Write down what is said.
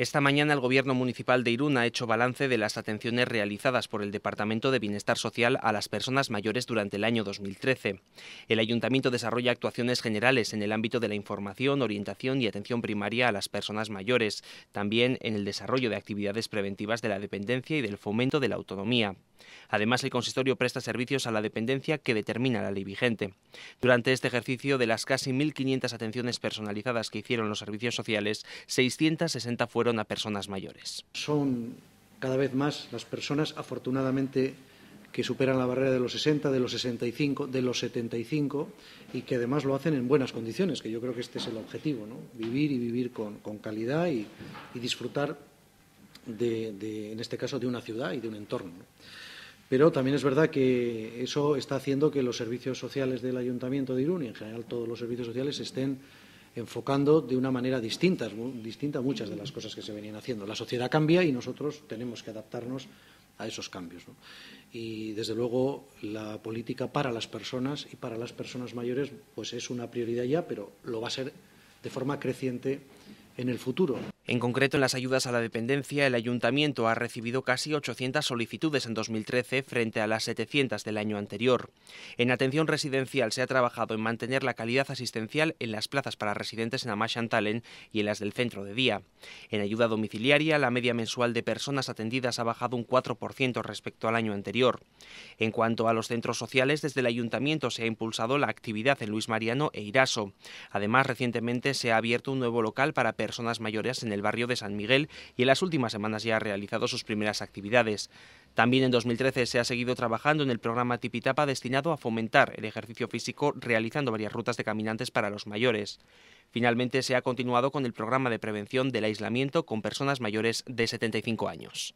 Esta mañana el Gobierno Municipal de Irún ha hecho balance de las atenciones realizadas por el Departamento de Bienestar Social a las personas mayores durante el año 2013. El Ayuntamiento desarrolla actuaciones generales en el ámbito de la información, orientación y atención primaria a las personas mayores, también en el desarrollo de actividades preventivas de la dependencia y del fomento de la autonomía. Además, el consistorio presta servicios a la dependencia que determina la ley vigente. Durante este ejercicio, de las casi 1.500 atenciones personalizadas que hicieron los servicios sociales, 660 fueron a personas mayores. Son cada vez más las personas, afortunadamente, que superan la barrera de los 60, de los 65, de los 75 y que además lo hacen en buenas condiciones, que yo creo que este es el objetivo, vivir y vivir con, calidad y disfrutar de, en este caso, de una ciudad y de un entorno. Pero también es verdad que eso está haciendo que los servicios sociales del Ayuntamiento de Irún y en general todos los servicios sociales estén enfocando de una manera distinta, distinta muchas de las cosas que se venían haciendo. La sociedad cambia y nosotros tenemos que adaptarnos a esos cambios. Y desde luego la política para las personas y para las personas mayores pues es una prioridad ya, pero lo va a ser de forma creciente en el futuro. En concreto, en las ayudas a la dependencia, el ayuntamiento ha recibido casi 800 solicitudes en 2013 frente a las 700 del año anterior. En atención residencial se ha trabajado en mantener la calidad asistencial en las plazas para residentes en Amashantalen y en las del centro de día. En ayuda domiciliaria, la media mensual de personas atendidas ha bajado un 4% respecto al año anterior. En cuanto a los centros sociales, desde el ayuntamiento se ha impulsado la actividad en Luis Mariano e Iraso. Además, recientemente se ha abierto un nuevo local para personas mayores en en el barrio de San Miguel y en las últimas semanas ya ha realizado sus primeras actividades. También en 2013 se ha seguido trabajando en el programa Tipitapa destinado a fomentar el ejercicio físico realizando varias rutas de caminantes para los mayores. Finalmente se ha continuado con el programa de prevención del aislamiento con personas mayores de 75 años.